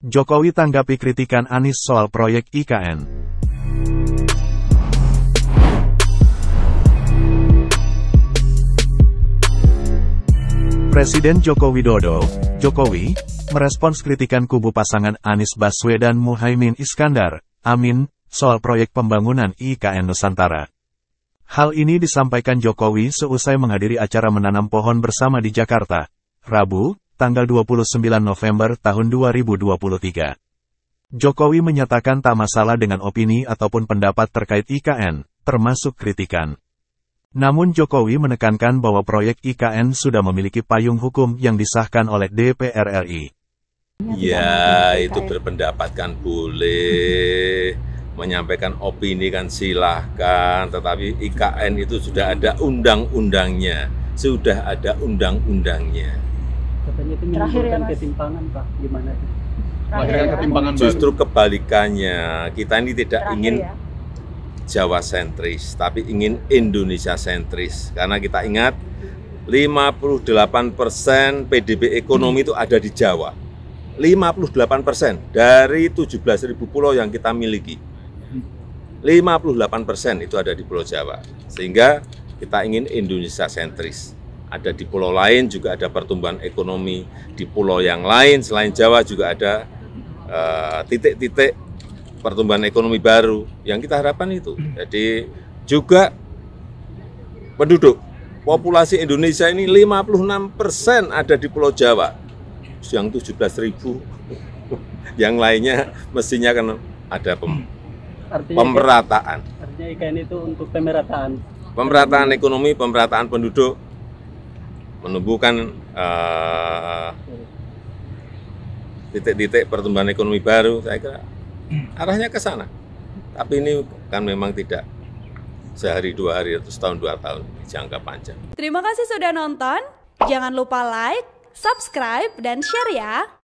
Jokowi tanggapi kritikan Anies soal proyek IKN. Presiden Joko Widodo, Jokowi, merespons kritikan kubu pasangan Anies Baswedan Muhaimin Iskandar, Amin, soal proyek pembangunan IKN Nusantara. Hal ini disampaikan Jokowi seusai menghadiri acara menanam pohon bersama di Jakarta, Rabu, tanggal 29 November tahun 2023. Jokowi menyatakan tak masalah dengan opini ataupun pendapat terkait IKN, termasuk kritikan. Namun Jokowi menekankan bahwa proyek IKN sudah memiliki payung hukum yang disahkan oleh DPR RI. Ya, itu berpendapat kan boleh, menyampaikan opini kan silahkan, tetapi IKN itu sudah ada undang-undangnya, sudah ada undang-undangnya katanya itu Terakhir ya, ketimpangan pak gimana itu Terakhir, ya. ketimpangan justru kebalikannya kita ini tidak Terakhir, ingin ya. Jawa sentris tapi ingin Indonesia sentris karena kita ingat 58% PDB ekonomi hmm. itu ada di Jawa 58% dari 17.000 pulau yang kita miliki 58% itu ada di Pulau Jawa sehingga kita ingin Indonesia sentris ada di pulau lain juga ada pertumbuhan ekonomi di pulau yang lain selain Jawa juga ada eh, titik-titik uh, pertumbuhan ekonomi baru yang kita harapkan itu. Hmm. Jadi juga penduduk populasi Indonesia ini 56 persen ada di Pulau Jawa, yang 17 ribu, yang lainnya mestinya kan ada pem hmm. artinya pemerataan. Ikan, artinya ikan itu untuk pemerataan. Pemerataan ekonomi, pemerataan penduduk, menumbuhkan eh, titik-titik uh, pertumbuhan ekonomi baru, saya kira arahnya ke sana. Tapi ini kan memang tidak sehari dua hari atau setahun dua tahun jangka panjang. Terima kasih sudah nonton. Jangan lupa like, subscribe, dan share ya.